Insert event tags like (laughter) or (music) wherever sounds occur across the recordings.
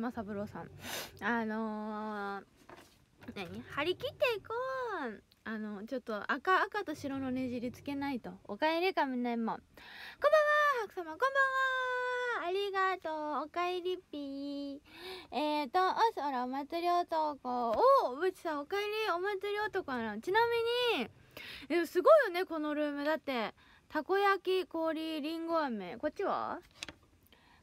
熊三郎さんあのー、何張り切っていこうあのちょっと赤赤と白のねじりつけないとおかえりかみねもこんばんは白様こんばんはありがとうおかえりぴーえーとおそらお祭り男おぶちさんおかえりお祭り男なのちなみにえすごいよねこのルームだってたこ焼き氷りんご飴こっちは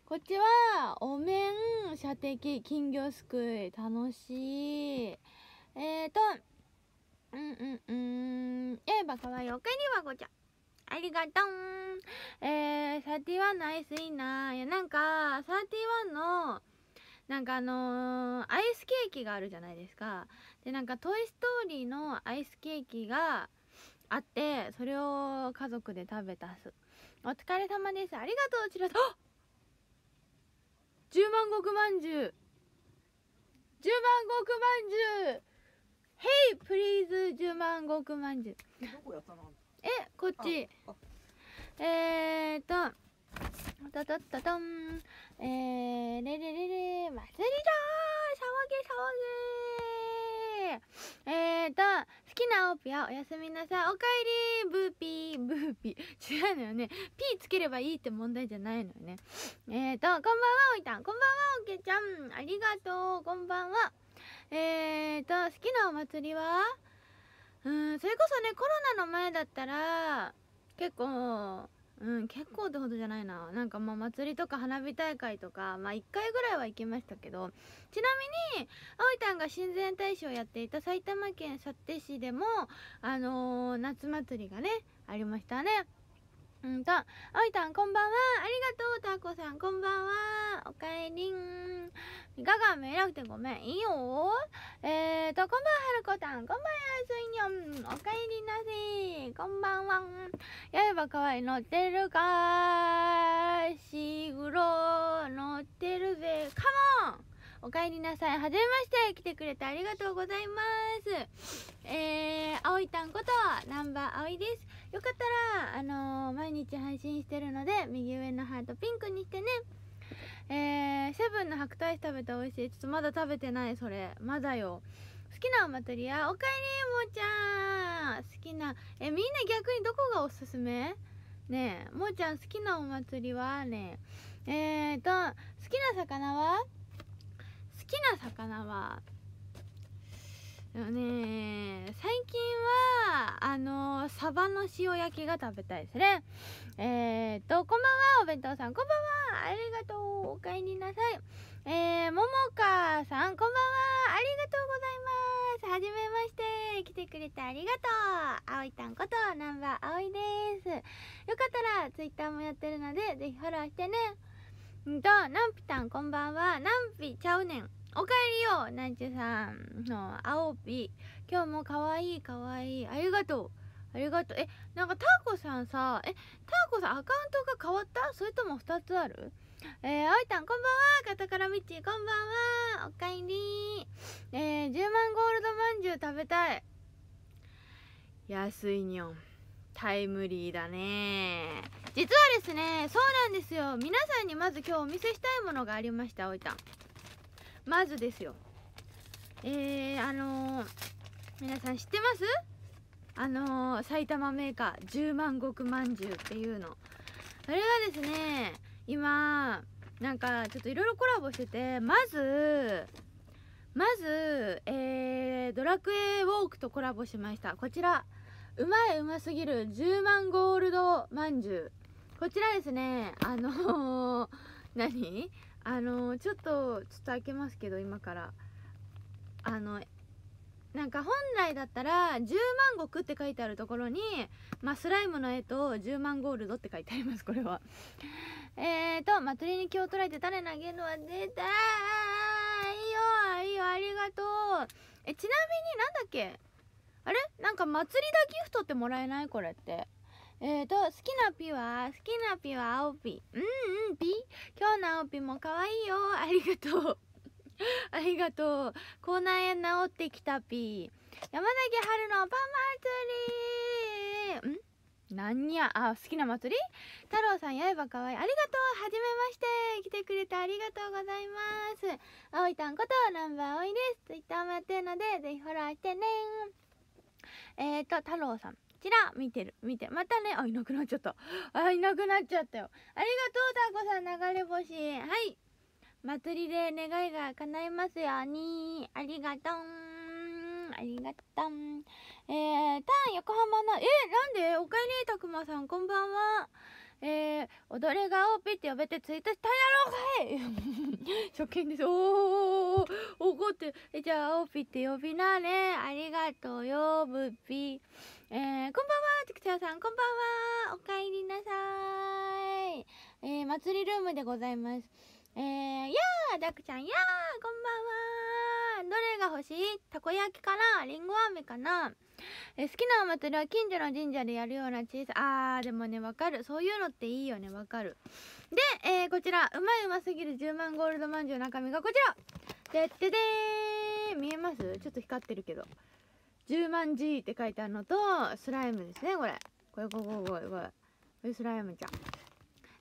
こっちは、お面、射的、金魚すくい、楽しい。えーと、うんうんうん。ええばかわいい。おかえりわごちゃありがとうえー、ンのアイスいいな。いや、なんか、サティワンの、なんかあのー、アイスケーキがあるじゃないですか。で、なんか、トイストーリーのアイスケーキがあって、それを家族で食べたす。お疲れ様です。ありがとう、ちらさん。十万石まんじゅう十万石まんじゅうヘイプリーズ十万石まんじゅうえこっちえー、っとたたたたんえー、れれれれ祭りだ騒げ騒げえーときなオピアおやすみなさいおかえりブーピーブーピー違うのよねピーつければいいって問題じゃないのよねえーとこんばんはおいたんこんばんはおけちゃんありがとうこんばんはえーと好きなお祭りはうんそれこそねコロナの前だったら結構うん結構ってほどじゃないななんかまあ祭りとか花火大会とかまあ一回ぐらいは行きましたけどちなみに葵たんが親善大使をやっていた埼玉県幸手市でもあのー、夏祭りがねありましたねうんと、あいたんこんばんは。ありがとう、たこさんこんばんは。おかえりん。みかが見えくてごめん。いいよ。えーと、こんばんは、はるこたん。こんばんは、すいにょん。おかえりなこんばんはやればかわい乗ってるかしぐろ乗ってるぜカモンおかえりなさいはじめまして来てくれてありがとうございますえー、葵たんことナン南波葵ですよかったらあのー、毎日配信してるので右上のハートピンクにしてねえー、セブンの白アイス食べて美味しいちょっとまだ食べてないそれまだよ好きなお祭りはおかえりもーちゃん好きなえみんな逆にどこがおすすめねえもーちゃん好きなお祭りはねええー、と好きな魚は好きな魚はねえね最近はあのサバの塩焼きが食べたいですねえっ、とこんばんはお弁当さんこんばんはありがとうおかえりなさいえー、ももかさんこんばんはありがとうございますはじめまして来てくれてありがとうあおいたんことナンバーあおいですよかったらツイッターもやってるのでぜひフォローしてねんとナンピタンこんばんはナンピちゃうねんおかえりよなんちゅさんのあおぴ今日もかわいいかわいいありがとうありがとうえなんかターコさんさえターコさんアカウントが変わったそれとも2つあるえー、おいたんこんばんはカタカラミッチこんばんはおかえりえー、10万ゴールドまんじゅう食べたい安いにょんタイムリーだね実はですねそうなんですよ皆さんにまず今日お見せしたいものがありましたおいたんまずですよえー、あのー、皆さん知ってますあのー、埼玉メーカー10万石まんじゅうっていうのあれがですね今なんかちょっといろいろコラボしててまずまず、えー、ドラクエウォークとコラボしましたこちらうまいうますぎる10万ゴールドまんじゅうこちらですねあのー、(laughs) 何あのー、ちょっとちょっと開けますけど今からあのなんか本来だったら「10万石」って書いてあるところに、まあ、スライムの絵と「10万ゴールド」って書いてありますこれは (laughs) えーと「祭りに気を取られて種投げるのは出たいいよいいよありがとう」えちなみになんだっけあれなんか祭りだギフトってもらえないこれってえーと、好きなピは、好きなピは青ピ。うんうん、ピ今日の青ピも可愛いよ。ありがとう。(laughs) ありがとう口内炎治ってきたぴー山崎春のパン祭りんなやあ好きな祭り太郎さんやえばかわいいありがとうはじめまして来てくれてありがとうございますあいたんことナンバーおいですツイッターもやってるのでぜひフォローしてねえっ、ー、と太郎さんちら見てる見てまたねあいなくなっちゃったあいなくなっちゃったよありがとうだこさん流れ星はい祭りで願いが叶いますようにありがとう。ありがとんえー、ターン横浜の、えなんでおかえりたくまさんこんばんはえー、踊れがピ p って呼べてツイートしたやろうかい (laughs) 初見です。おー怒って、え、じゃあ OP って呼びなね。ありがとうよ、ぶピー。えー、こんばんは、つくちゃさん、こんばんは。おかえりなさい。えー、祭りルームでございます。えー、やあ、ダクちゃんやあ、こんばんはどれが欲しいたこ焼きからりんご飴かなえ好きなお祭りは近所の神社でやるような小さあーでもねわかるそういうのっていいよねわかるで、えー、こちらうまいうますぎる10万ゴールドまんじゅうの中身がこちらでってでー見えますちょっと光ってるけど10万 G って書いてあるのとスライムですねこれこれこれこれこれこれスライムちゃん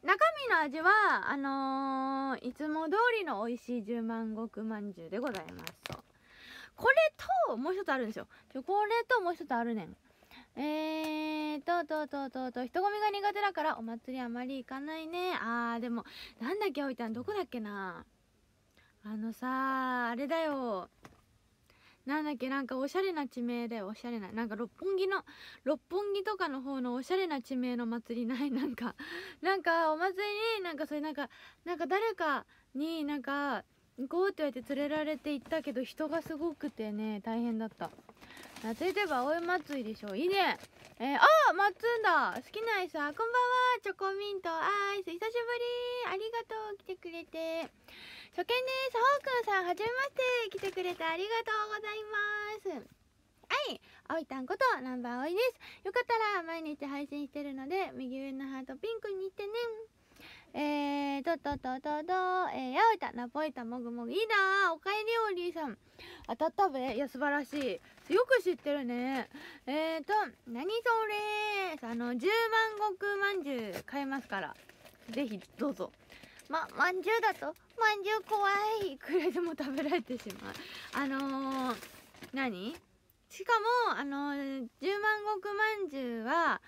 中身の味は、あのー、いつも通りの美味しい十万石まんじゅうでございますと。これと、もう一つあるんですよ。これともう一つあるねん。えーと、と、と、と、と、人混みが苦手だからお祭りあまり行かないね。あー、でも、なんだっけ、置いたん、どこだっけな。あのさあれだよ。なんだっけなんかおしゃれな地名でおしゃれななんか六本木の六本木とかの方のおしゃれな地名の祭りない (laughs) なんかなんかお祭りになんかそれなんかなんか誰かになんか行こうって言われて連れられて行ったけど人がすごくてね大変だった続いては葵祭りでしょいいねえー、あまっつんだ好きなアイスはこんばんはチョコミントアイス久しぶりありがとう来てくれて初見です。ホーくんさん、はじめまして。来てくれてありがとうございます。はい、あいたんことナンバーおいです。よかったら毎日配信してるので、右上のハートピンクに行ってね。えー、ととととと、えー、やおいた、ナポイタ、もぐもぐ、いいなおかえりおりさん。当たったべ、いや、素晴らしい。よく知ってるね。えーと、何それあの、10万石まんじゅう買えますから、ぜひ、どうぞ。ま、まんじゅうだと、まんじゅう怖いいくらでも食べられてしまう。あのー、何しかも、あのー、十万石まんじゅうは、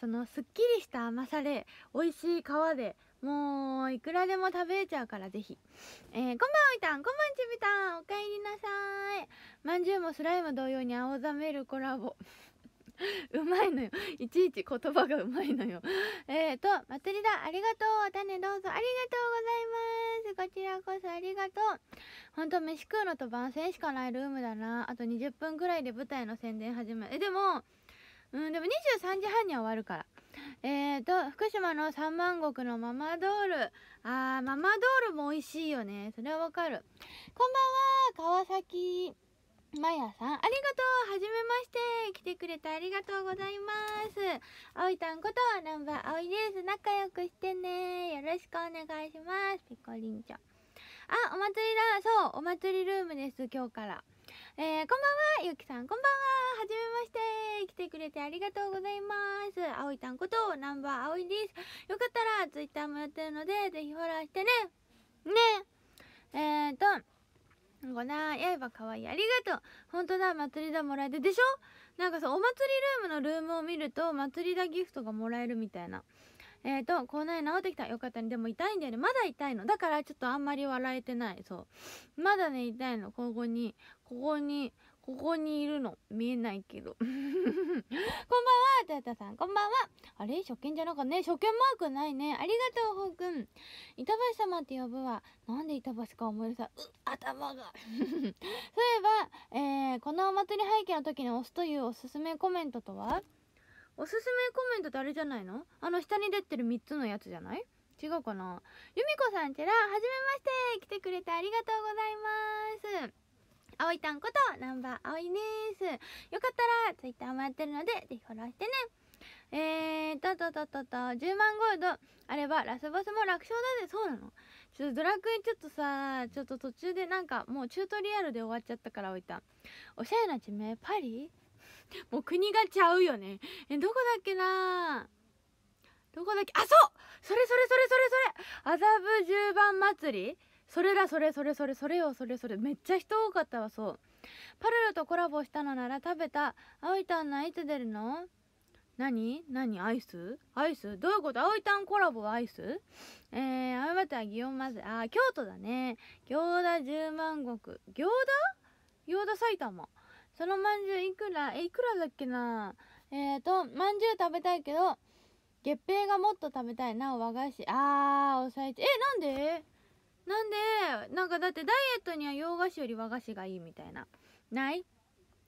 その、すっきりした甘さで、美味しい皮で、もう、いくらでも食べれちゃうから、ぜひ。えー、こんばんはいたん、こんばんちびたん、おかえりなさい。まんじゅうもスライム同様に青ざめるコラボ。(laughs) うまいのよ。いちいち言葉がうまいのよ。(laughs) えっ、ー、と、祭りだ、ありがとう。種どうぞ、ありがとうございます。こちらこそありがとう。ほんと、飯食うのと番宣しかないルームだな。あと20分ぐらいで舞台の宣伝始める。え、でも、うん、でも23時半には終わるから。えっ、ー、と、福島の三万石のママドール。あー、ママドールも美味しいよね。それはわかる。こんばんは、川崎。まやさん、ありがとうはじめまして来てくれてありがとうございますあおいたんこと、ナンバーあおいです。仲良くしてねよろしくお願いします。ピコリンちゃん。あ、お祭りだそう、お祭りルームです、今日から。えー、こんばんはゆきさん、こんばんははじめまして来てくれてありがとうございますあおいたんこと、ナンバーあおいです。よかったら、ツイッターもやってるので、ぜひフォローしてねねえーと、ごなー刃かわいいありがとう本当だ祭りだもらえてでしょなんかさお祭りルームのルームを見ると祭りだギフトがもらえるみたいなえっ、ー、と口内炎治ってきたよかったねでも痛いんだよねまだ痛いのだからちょっとあんまり笑えてないそうまだね痛いのここにここにここにいるの見えないけどこんばんはトヨタさんこんばんはあれ初見じゃなかね初見マークないねありがとうほうくん板橋様って呼ぶわなんで板橋か思い出さう頭が (laughs) そういえば、えー、このお祭り背景の時に押すというおすすめコメントとはおすすめコメントってあれじゃないのあの下に出てる3つのやつじゃない違うかな由美子さんちらはじめまして来てくれてありがとうございますあおいたんことバーあおいですよかったら Twitter もやってるのでぜひフォローしてねえーととととと10万ゴールドあればラスボスも楽勝だぜそうなのちょっとドラクエちょっとさちょっと途中でなんかもうチュートリアルで終わっちゃったからおいたおしゃれな地名パリ (laughs) もう国がちゃうよねえどこだっけなどこだっけあそうそれそれそれそれそれ麻布十番祭りそれだそれそれそれそれよそれそれめっちゃ人多かったわそうパルルとコラボしたのなら食べた葵たんないつ出るの何何アイスアイスどういうこと葵たんコラボアイスえー、あばた祇園まずあ京都だね餃子十万石餃子餃子埼玉そのまんじゅういくらえいくらだっけなえーとまんじゅう食べたいけど月餅がもっと食べたいなお和菓子あーおさえちえなんでなんでなんかだってダイエットには洋菓子より和菓子がいいみたいなない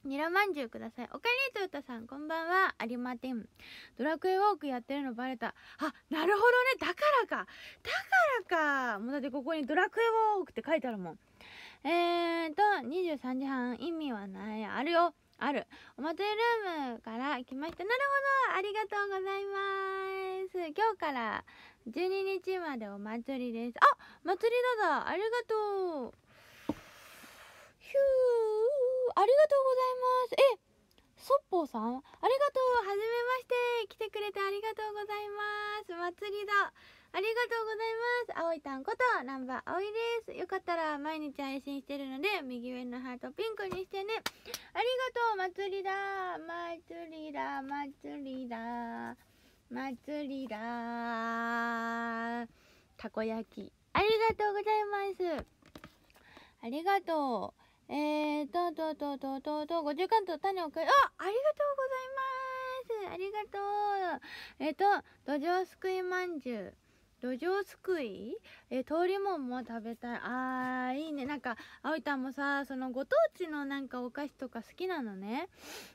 ニラまんじゅうください。おかえりとよたさん、こんばんは。ありまてん。ドラクエウォークやってるのバレた。あ、なるほどね。だからか。だからか。もうだってここにドラクエウォークって書いてあるもん。えーと、23時半、意味はない。あるよ。ある。お祭りルームから来ました。なるほど。ありがとうございます。今日から12日までお祭りですあ祭りだだありがとうひゅーありがとうございますえそっぽうさんありがとうはじめまして来てくれてありがとうございます祭りだありがとうございます。あおいたんこと南波あおいです。よかったら毎日配信してるので、右上のハートピンクにしてね。ありがとう祭りだ祭りだ祭りだ祭りだたこ焼きありがとうございますありがとうえーとととととと五0巻と種をくあありがとうございますありがとうえっ、ー、と土壌すくいまんじゅう土壌すくいえ通りもんも食べたいあーいいねなんか葵たんもさそのご当地のなんかお菓子とか好きなのね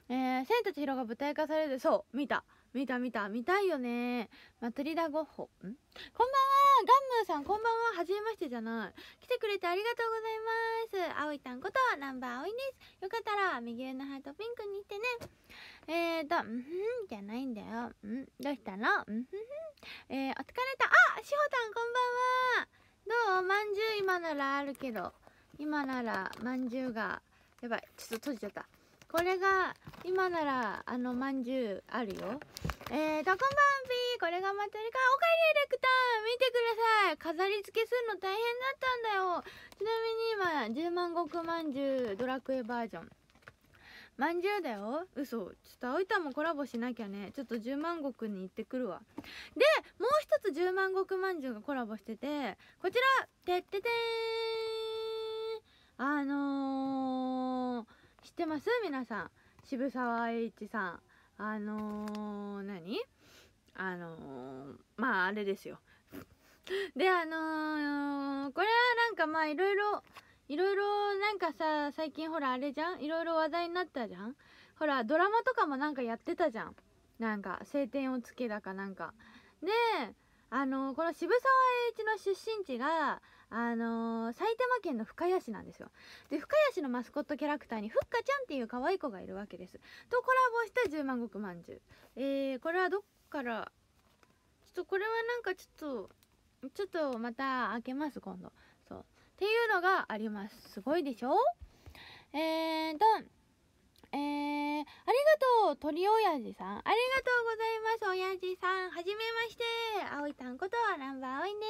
えー、千と千尋が舞台化されるそう見た見た見た見たいよねマトリダゴッホんこんばんはガンムーさんこんばんは初めましてじゃない来てくれてありがとうございますあおいたんことナンバーあいですよかったら右上のハートピンクに行ってねえーとうんふんじゃないんだよんどうしたのうんふんふんえー、お疲れたあしほたんこんばんはどうまんじゅう今ならあるけど今ならまんじゅうがやばいちょっと閉じちゃったこれが今ならあのまんじゅうあるよえーとこんばんぴーこれがま祭りかおかえりレクター見てください飾り付けするの大変だったんだよちなみに今10万石まんじゅうドラクエバージョンまんじゅうだよ嘘ちょっと葵たもコラボしなきゃねちょっと10万石に行ってくるわでもう一つ10万石まんじゅうがコラボしててこちらてっててーんあのー知ってます皆さん渋沢栄一さんあのー、何あのー、まああれですよであのー、これはなんかまあいろいろいろいろなんかさ最近ほらあれじゃんいろいろ話題になったじゃんほらドラマとかもなんかやってたじゃんなんか「晴天を衝け」だかなんかであのー、この渋沢栄一の出身地があのー、埼玉県の深谷市なんですよで深谷市のマスコットキャラクターにふっかちゃんっていう可愛い子がいるわけですとコラボした十万石まんじゅうえー、これはどっからちょっとこれはなんかちょっとちょっとまた開けます今度そうっていうのがありますすごいでしょえーとえー、ありがとう鳥おやじさんありがとうございますおやじさんはじめましてあおいたんことあらんばあおいね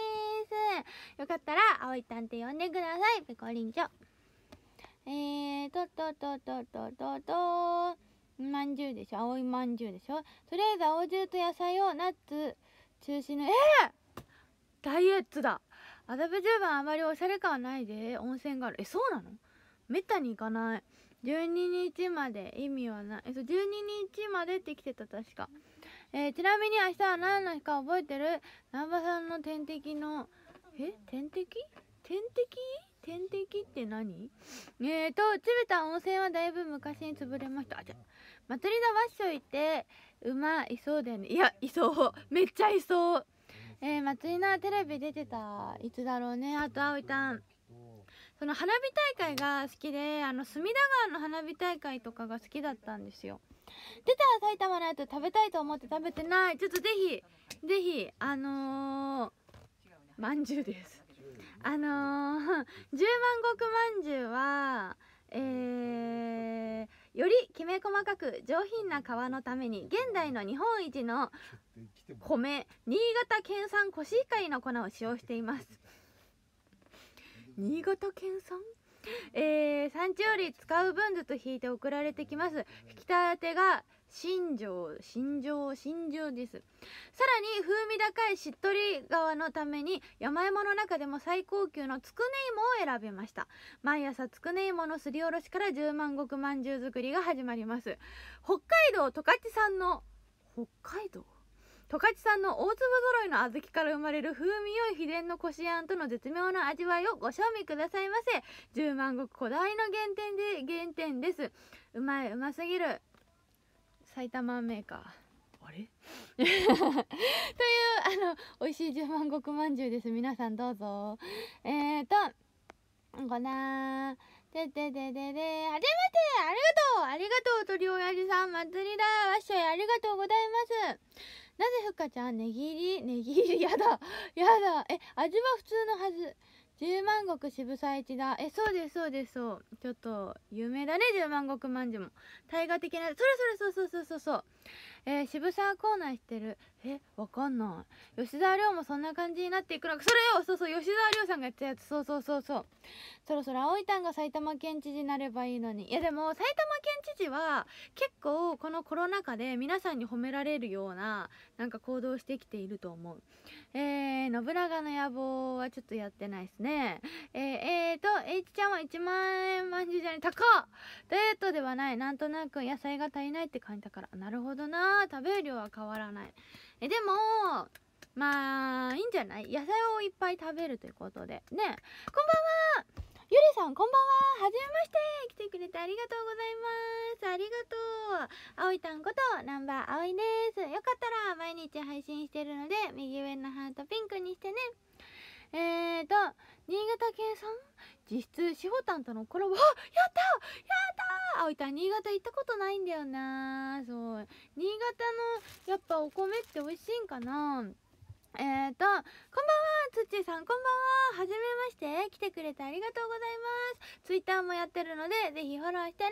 よかったら葵探偵呼んでくださいペコリンチョえーとととととととまんじゅうでしょ青いまんじゅうでしょとりあえず青汁と野菜をナッツ中心のえー、ダイエットだ麻布十番あまりおしゃれ感はないで温泉があるえそうなのめったに行かない12日まで意味はないえそう12日までって来てた確か、えー、ちなみに明日は何の日か覚えてる南波さんの点滴のえ天敵天敵天敵って何えーと鶴田温泉はだいぶ昔に潰れましたあじゃ祭りの場所いて馬いそうだよねいやいそう (laughs) めっちゃいそうえー、祭りのテレビ出てたいつだろうねあと葵たんその花火大会が好きであの隅田川の花火大会とかが好きだったんですよ出た埼玉のやつ食べたいと思って食べてないちょっとぜひぜひあのーまんじゅうですあのー、十万石まんじゅうはえー、よりきめ細かく上品な皮のために現代の日本一の米新潟県産コシヒカリの粉を使用しています新潟県産えー、産地より使う分ずつ引いて送られてきます引き立てが新庄新庄新庄ですさらに風味高いしっとり側のために山芋の中でも最高級のつくね芋を選びました毎朝つくね芋のすりおろしから十万石まんじゅう作りが始まります北海道十勝産の北海道十勝産の大粒揃いの小豆から生まれる風味良い秘伝のこしあんとの絶妙な味わいをご賞味くださいませ十万石こだわりの原点で原点ですうまいうますぎる埼玉メーカーあれ (laughs) というあの美味しい十万石まんじゅうです皆さんどうぞえーとこなーててててててありがとうありがとう鳥親父さん祭りだわっしょいありがとうございますなぜふっかちゃんねぎりねぎりやだやだえ味は普通のはず十万石渋沢一だえそうですそうですそうちょっと有名だね十万石まんじゅも大河的なそれそれそうそうそうそうそう、えー、渋沢コーナーしてるえわかんない吉沢亮もそんな感じになっていくのかそれよそうそう吉沢亮さんがやったやつそうそうそうそうそろそろ葵たんが埼玉県知事になればいいのにいやでも埼玉県知事は結構このコロナ禍で皆さんに褒められるようななんか行動してきていると思うえー、信長の野望はちょっとやってないですねえー、えーと H ちゃんは1万円まんじゅうじゃない高デートではないなんとなく野菜が足りないって感じだからなるほどな食べる量は変わらないえでもまあいいんじゃない野菜をいっぱい食べるということでねこんばんはゆりさんこんばんははじめまして来てくれてありがとうございますありがとうあおいたんことナンバーあおいですよかったら毎日配信してるので右上のハートピンクにしてねえーと、新潟県産実質、しほたんとのコラボ。(gasps) やったやったあ、いた、新潟行ったことないんだよなそう。新潟の、やっぱお米って美味しいんかなえーと、こんばんは、つっちーさん、こんばんは、はじめまして、来てくれてありがとうございます。ツイッターもやってるので、ぜひフォローしてね。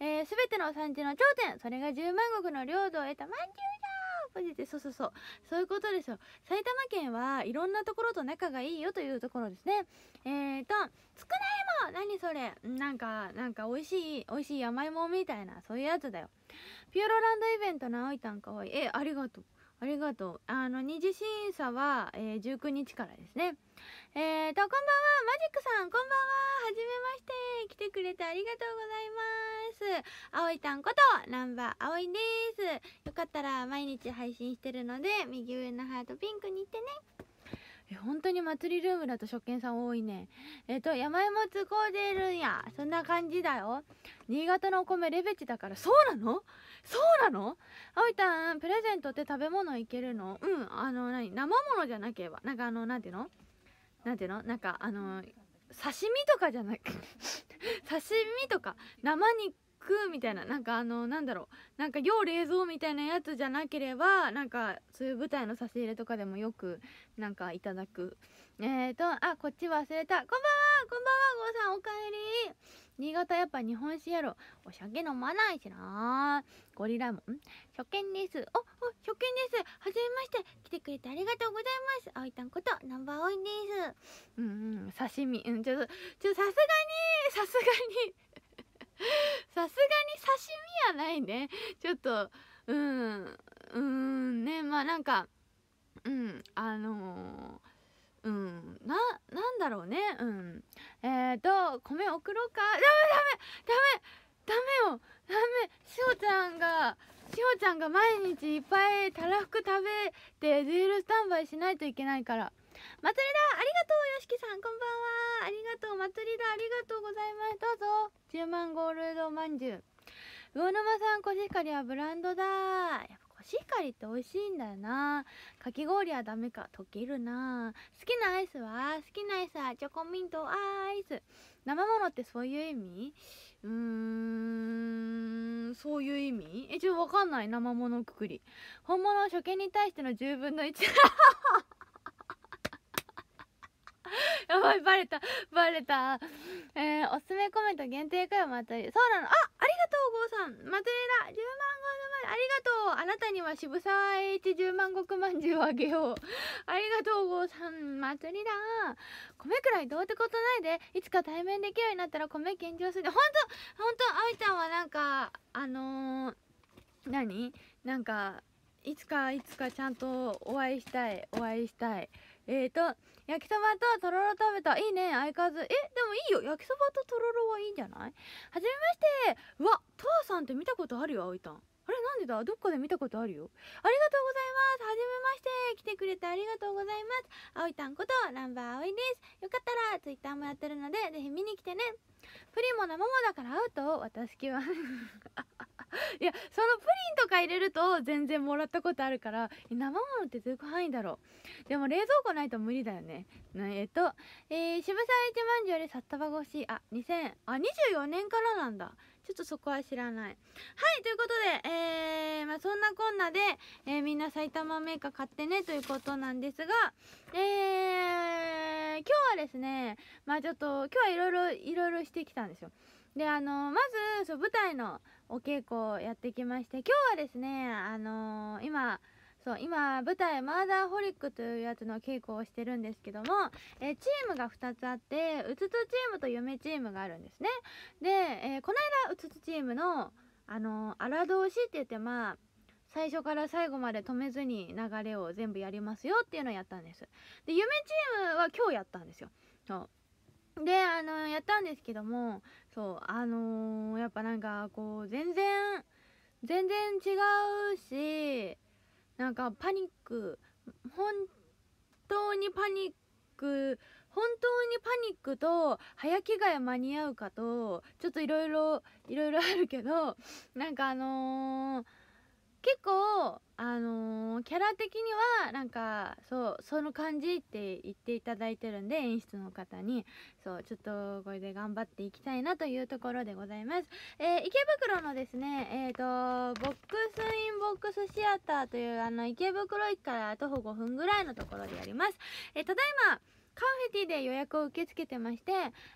えー、すべての産地の頂点、それが十万石の領土を得たまんじゅうじゃマジでそうそうそうそういうことですよ埼玉県はいろんなところと仲がいいよというところですねえーとつくないも何それなんかなんか美味しい美味しい甘いもんみたいなそういうやつだよピューロランドイベントのあいたんかわいいえありがとうありがとう。あの、二次審査は、えー、19日からですね。えーと、こんばんは、マジックさん、こんばんは、はじめまして、来てくれてありがとうございます。あおいたんこと、ナンバーあおいです。よかったら、毎日配信してるので、右上のハートピンクに行ってね。え本当に祭りルームだと初見さん多いねえっ、と山芋使うでるんやそんな感じだよ新潟のお米レベチだからそうなのそうなのあおいたんプレゼントって食べ物いけるのうんあの何生物じゃなければなんかあの何ていうの何ていうのなんかあの刺身とかじゃなく (laughs) 刺身とか生肉くみたいななんかあのなんだろうなんか要冷蔵みたいなやつじゃなければなんかそういう舞台の差し入れとかでもよくなんかいただくえーとあこっち忘れたこんばんはこんばんは郷さんおかえり新潟やっぱ日本酒やろお酒飲まないしなゴリラもん初見ですおお初見ですはじめまして来てくれてありがとうございますあいたんことナンバーオインですうんうん刺身うんちょっとちょさすがにさすがに (laughs) さすがに刺身はないねちょっとうんうんねまあなんかうんあのーうん、な、なんだろうね。うん。えっ、ー、と、米送ろうか。ダメダメダメダメよダメしほちゃんが、しほちゃんが毎日いっぱいたらふく食べて、デールスタンバイしないといけないから。祭りだありがとうよしきさんこんばんはありがとう祭りだありがとうございますどうぞ10万ゴールドまんじゅう魚沼さんコシヒカリはブランドだやっぱコシヒカリって美味しいんだよなかき氷はダメか溶けるな好きなアイスは好きなアイスはチョコミントアイス生ものってそういう意味うーんそういう意味え応ょわかんない生ものくくり本物は初見に対しての10分の1 (laughs) やばい、バレた、バレた。えー、おすすめコメント限定かよ、またり。そうなの。あ、ありがとう、ゴーさん。マトレラ、10万号の前、ありがとう。あなたには渋沢栄一10万石まんじゅうをあげよう。ありがとう、ゴーさん。マトリラ。米くらいどうってことないで、いつか対面できるようになったら米献上する。ほんと、ほんと、あちゃんはなんか、あのー、何なんか、いつかいつかちゃんとお会いしたい、お会いしたい。えーと焼きそばととろろ食べたいいね相変わらずえでもいいよ焼きそばととろろはいいんじゃないはじめましてうわとわさんって見たことあるよあいたんあれなんでだどっかで見たことあるよ。ありがとうございます。はじめまして。来てくれてありがとうございます。あおいたんこと、ランバーあおいです。よかったら、ツイッターもやってるので、ぜひ見に来てね。プリモなももだから会うと、私は。(laughs) いやそのプリンとか入れると全然もらったことあるから生ものってどういう範囲だろうでも冷蔵庫ないと無理だよねえっと、えー、渋沢一万より札束が欲しいあ2000あ24年からなんだちょっとそこは知らないはいということで、えーまあ、そんなこんなで、えー、みんな埼玉メーカー買ってねということなんですがえー、今日はですねまあちょっと今日はいろいろいろいろしてきたんですよであのまずそう舞台のお稽古をやってきまして今日はですねあのー、今そう今舞台「マーダーホリック」というやつの稽古をしてるんですけども、えチームが2つあってうつつチームと夢チームがあるんですねで、えー、この間うつつチームのあの荒通しって言ってまあ最初から最後まで止めずに流れを全部やりますよっていうのをやったんですで夢チームは今日やったんですよそうであのやったんですけどもそうあのー、やっぱなんかこう全然全然違うしなんかパニック本当にパニック本当にパニックと早着替え間に合うかとちょっといろいろいろいろあるけどなんかあのー結構あのー、キャラ的にはなんかそうその感じって言っていただいてるんで演出の方にそうちょっとこれで頑張っていきたいなというところでございます、えー、池袋のですねえっ、ー、とボックスインボックスシアターというあの池袋駅から徒歩5分ぐらいのところでやりますえただいまカフェティで予約を受け付けてまして、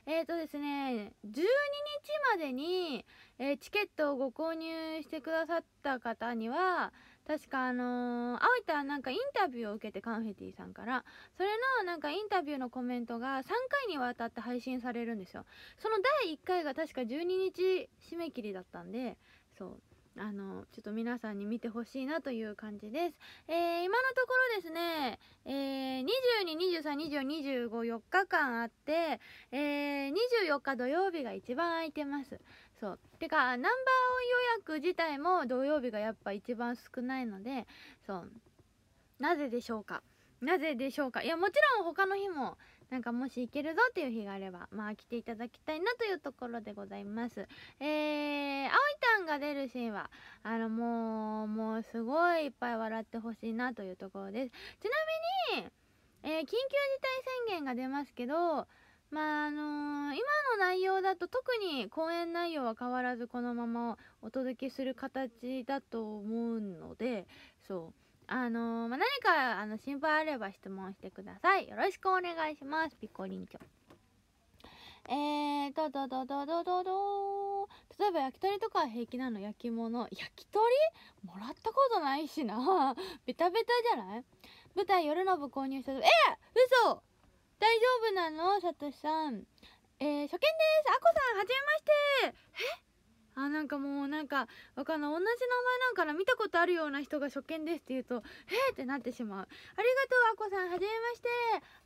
えっ、ー、とですね、12日までに、えー、チケットをご購入してくださった方には、確かあのー、青いたなんかインタビューを受けてカンフェティさんから、それのなんかインタビューのコメントが3回にわたって配信されるんですよ。その第1回が確か12日締め切りだったんで、そう。あのちょっと皆さんに見てほしいなという感じです、えー、今のところですね、えー、22232425 4日間あって、えー、24日土曜日が一番空いてますそうてかナンバー予約自体も土曜日がやっぱ一番少ないのでそうなぜでしょうかなぜでしょうかいやもちろん他の日もなんかもし行けるぞっていう日があればまあ来ていただきたいなというところでございますえーいたんが出るシーンはあのもうもうすごいいっぱい笑ってほしいなというところですちなみに、えー、緊急事態宣言が出ますけどまああのー、今の内容だと特に講演内容は変わらずこのままお届けする形だと思うのでそうあのー、まあ、何かあの心配あれば質問してください。よろしくお願いします。ピコリンチョ。えーと、どどどどどど例えば焼き鳥とかは平気なの焼き物。焼き鳥もらったことないしな。(laughs) ベタベタじゃない舞台夜の部購入したと。えー、嘘大丈夫なのさとしさん。えー、初見です。あこさん、はじめまして。えあなんかもうなんかわかんない同じ名前なんかな見たことあるような人が初見ですって言うと「えっ!」ってなってしまうありがとうあこさんはじめまして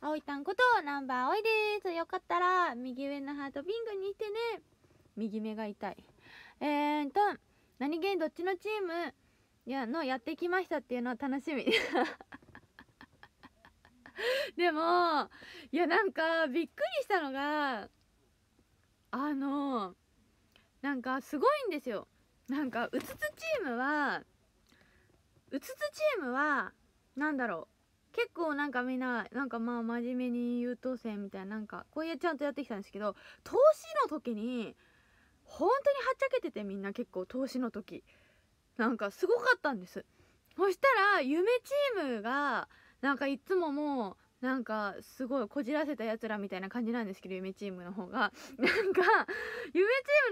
あおいたんことナンバーおいですよかったら右上のハートビングにしてね右目が痛いえーと何気にどっちのチームやのやってきましたっていうのは楽しみ (laughs) でもいやなんかびっくりしたのがあのなんかすごいんですよなんかうつつチームはうつつチームは何だろう結構なんかみんななんかまあ真面目に優等生みたいななんかこういうちゃんとやってきたんですけど投資の時に本当にはっちゃけててみんな結構投資の時なんかすごかったんですそしたら夢チームがなんかいつももうなんかすごいこじらせたやつらみたいな感じなんですけど夢チームの方が (laughs) なんか夢チ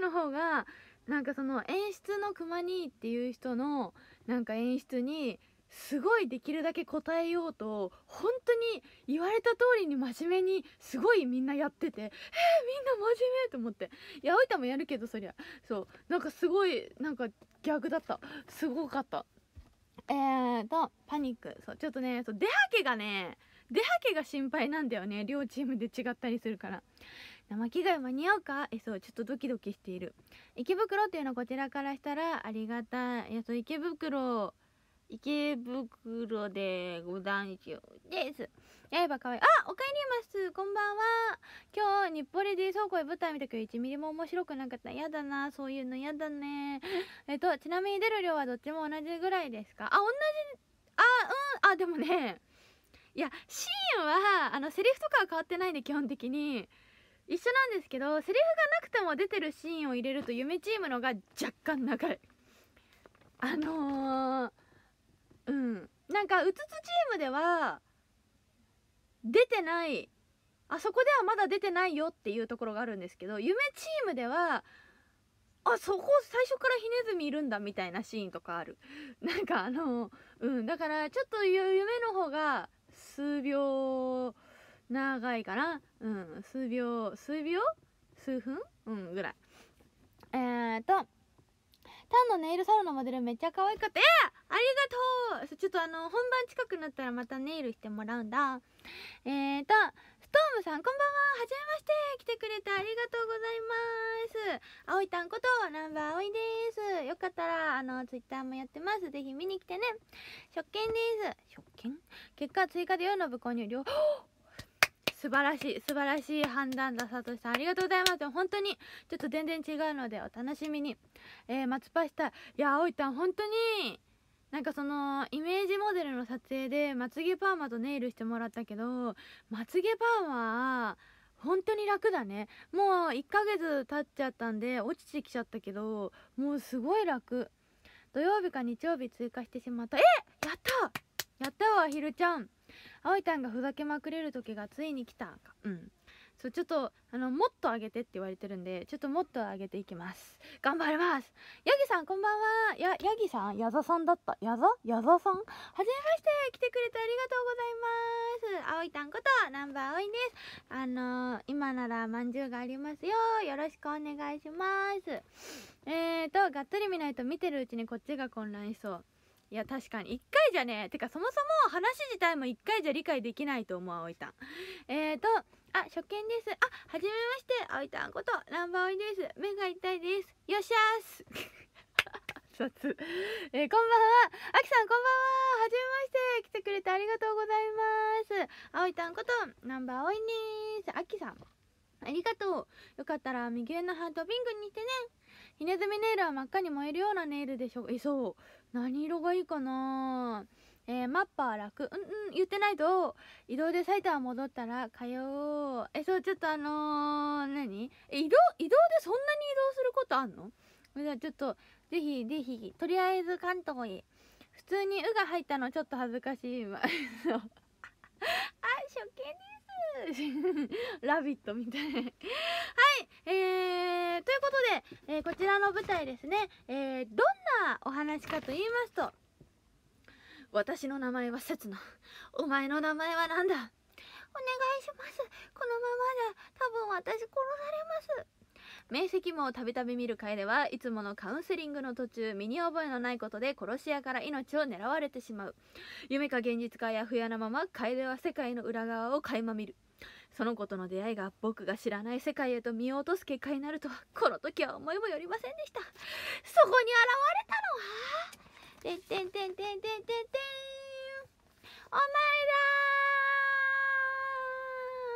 ームの方がなんかその演出のくまにっていう人のなんか演出にすごいできるだけ答えようと本当に言われた通りに真面目にすごいみんなやっててえー、みんな真面目と思ってやおいたもやるけどそりゃそうなんかすごいなんか逆だったすごかったえーとパニックそうちょっとねそう出はけがね出はけが心配なんだよね両チームで違ったりするから生着替え間に合うかえそうちょっとドキドキしている池袋っていうのはこちらからしたらありがたいえそう池袋池袋でご団中ですやればかわいいあおかえりますこんばんは今日日暮里で倉庫へ舞台見たけど1ミリも面白くなかったやだなそういうのやだねえっとちなみに出る量はどっちも同じぐらいですかあ同じあうんあでもねいやシーンはあのセリフとかは変わってないんで基本的に一緒なんですけどセリフがなくても出てるシーンを入れると夢チームのが若干長いあのー、うんなんかうつつチームでは出てないあそこではまだ出てないよっていうところがあるんですけど夢チームではあそこ最初からひねずみいるんだみたいなシーンとかあるなんかあのうんだからちょっと夢の方が数秒長いから、うん、数秒数秒数分うんぐらいえー、っとタンのネイルサロンのモデルめっちゃ可愛かったえー、ありがとうちょっとあの本番近くなったらまたネイルしてもらうんだえー、っとームさんこんばんははじめまして来てくれてありがとうございますあおいたんことナンバーあおいですよかったらあのツイッターもやってますぜひ見に来てね食券です食券結果追加で夜の部購入量 (gasps) 素晴らしい素晴らしい判断ださとしさんありがとうございます本当にちょっと全然違うのでお楽しみにえー、松橋たいやあおいたん本当になんかそのイメージモデルの撮影でまつげパーマとネイルしてもらったけどまつげパーマは本当に楽だねもう1ヶ月経っちゃったんで落ちてきちゃったけどもうすごい楽土曜日か日曜日追加してしまったえやったやったわひるちゃんあおいたんがふざけまくれる時がついに来たうんそうちょっとあのもっと上げてって言われてるんでちょっともっと上げていきます頑張りますヤギさんこんばんはやヤギさん矢沢さんだった矢沢矢沢さんはじめまして来てくれてありがとうございますあおいたんこと南波あおいですあのー、今ならまんじゅうがありますよよろしくお願いしますえーとがっつり見ないと見てるうちにこっちが混乱しそういや確かに1回じゃねてかそもそも話自体も1回じゃ理解できないと思うあおいたんえーとあ、初見です。あ、はじめまして。あおいたんこと、ランバオイです。目が痛いです。よっしゃーす。(laughs) 雑えー、こんばんは。あきさん、こんばんは。はじめまして。来てくれてありがとうございます。あおいたんこと、ナンバーオイです。あきさん。ありがとう。よかったら、右上のハートピンクにしてね。ひねずみネイルは真っ赤に燃えるようなネイルでしょう。え、そう。何色がいいかなぁ。えー、マッパー楽うんうん言ってないと移動で埼玉戻ったら通うえそうちょっとあのー、何え移動移動でそんなに移動することあんのじゃあちょっとぜひぜひとりあえず関東へ普通に「う」が入ったのちょっと恥ずかしい (laughs) あ初見ですラビットみたいはいえー、ということで、えー、こちらの舞台ですね、えー、どんなお話かと言いますと私の名前は刹那お前の名前は何だお願いしますこのままじゃ多分私殺されます明晰夢をたびたび見る楓はいつものカウンセリングの途中身に覚えのないことで殺し屋から命を狙われてしまう夢か現実かやふやなまま楓は世界の裏側を垣間見るその子との出会いが僕が知らない世界へと身を落とす結果になるとはこの時は思いもよりませんでしたそこに現れたのはてんてんてんてんてんてんてんお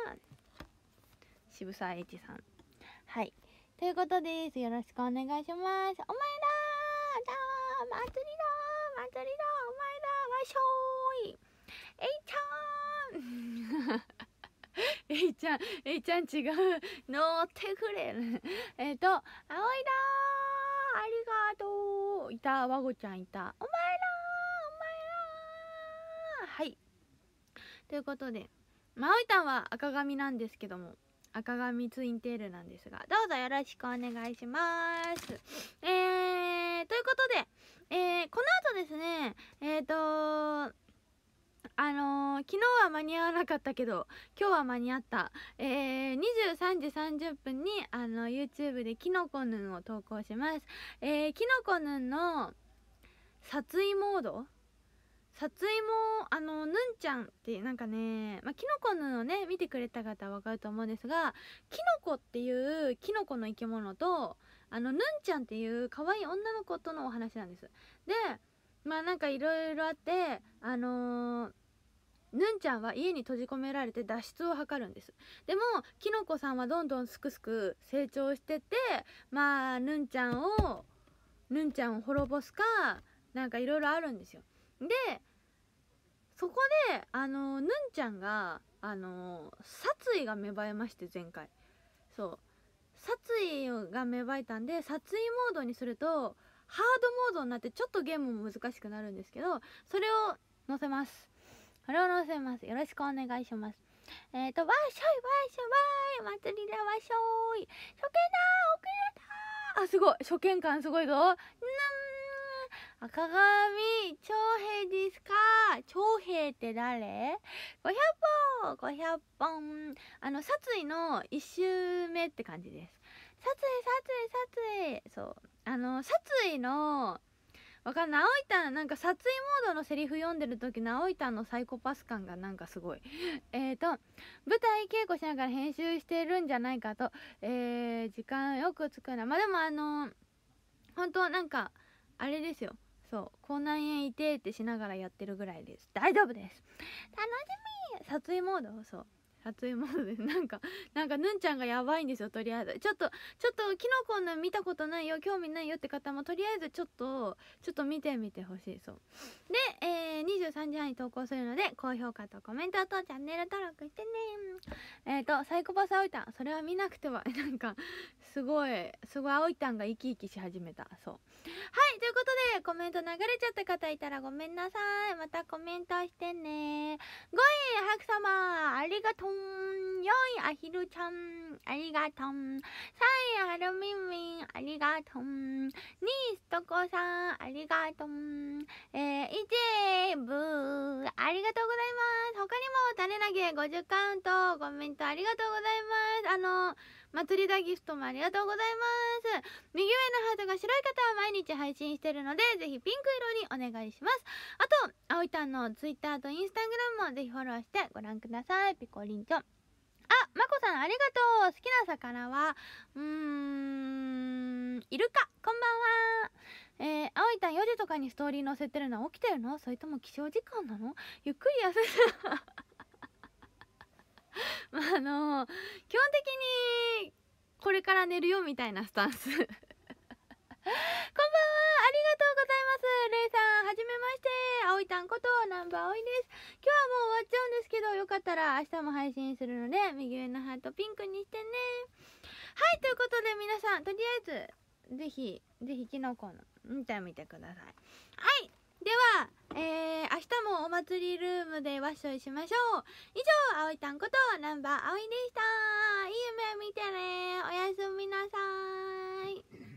前だ渋沢栄一さんはいということですよろしくお願いしますお前だーだー祭りだー祭りだーお前だわしょーいえいちゃんえいちゃんえいちゃん違う乗ってくれえっと葵だーありがとういたわごちゃんいたお前らお前らはいということでまおいたんは赤髪なんですけども赤髪ツインテールなんですがどうぞよろしくお願いしますえー、ということでえー、この後ですねえっ、ー、とあのー、昨日は間に合わなかったけど今日は間に合った、えー、23時30分にあの YouTube できのこぬンを投稿します、えー、きのこぬンの殺意モード撮影もあのぬんちゃんってなんかね、まあ、キノコのをね見てくれた方は分かると思うんですがキノコっていうキノコの生き物とあのぬんちゃんっていう可愛い女の子とのお話なんですでまあなんかいろいろあってあのーヌンちゃんは家に閉じ込められて脱出を図るんですでもきのこさんはどんどんすくすく成長しててまあヌンちゃんをヌンちゃんを滅ぼすかなんかいろいろあるんですよでそこであのヌンちゃんがあの殺意が芽生えまして前回そう殺意が芽生えたんで殺意モードにするとハードモードになってちょっとゲームも難しくなるんですけどそれを載せますフォローせます。よろしくお願いします。えっ、ー、と、わっしょいわっしょいわーい祭りでわっしょい初見だー遅れたーあ、すごい初見感すごいぞん赤髪長平ですか長平って誰 ?500 本 !500 本あの、殺意の1周目って感じです。殺意殺意殺意そう。あの、殺意のわかんない葵たんなんか撮影モードのセリフ読んでる時直葵たんのサイコパス感がなんかすごい (laughs) えっと舞台稽古しながら編集してるんじゃないかとえー、時間よく作るなまあでもあのー、本当なんかあれですよそう口内炎いてってしながらやってるぐらいです大丈夫です楽しみ撮影モードそう熱いものですなんか (laughs) なんかぬんちゃんがやばいんですよとりあえずちょっとちょっときのこの見たことないよ興味ないよって方もとりあえずちょっとちょっと見てみてほしいそうで、えー、23時半に投稿するので高評価とコメントとチャンネル登録してねえっ、ー、とサイコパスアいた、ん、それは見なくては (laughs) なんかすごいすごい葵たんが生き生きし始めたそうはいということでコメント流れちゃった方いたらごめんなさいまたコメントしてね5位白様ありがとう4位アヒルちゃんありがとう3位ハルミンミンありがとう2位ストコさんありがとう、えー、1位ブーありがとうございます他にも種投げ50カウントコメントありがとうございますあの祭りだギフトもありがとうございます右上のハートが白い方は毎日配信してるのでぜひピンク色にお願いしますあとあおいたんの Twitter と Instagram もぜひフォローしてご覧くださいピコリンちょあまこさんありがとう好きな魚はうーんイルカこんばんはえー、あおいたん4時とかにストーリー載せてるのは起きてるのそれとも起床時間なのゆっくり休んで (laughs) まあ、のー、基本的にこれから寝るよみたいなスタンス (laughs) こんばんはありがとうございますレイさんはじめましてあいたんこと南波葵です今日はもう終わっちゃうんですけどよかったら明日も配信するので右上のハートピンクにしてねはいということで皆さんとりあえずぜひぜひキノコの見てみてくださいはいでは、えー、明日もお祭りルームでワッショイしましょう以上葵たんことナンバー葵でしたいい夢見てねおやすみなさい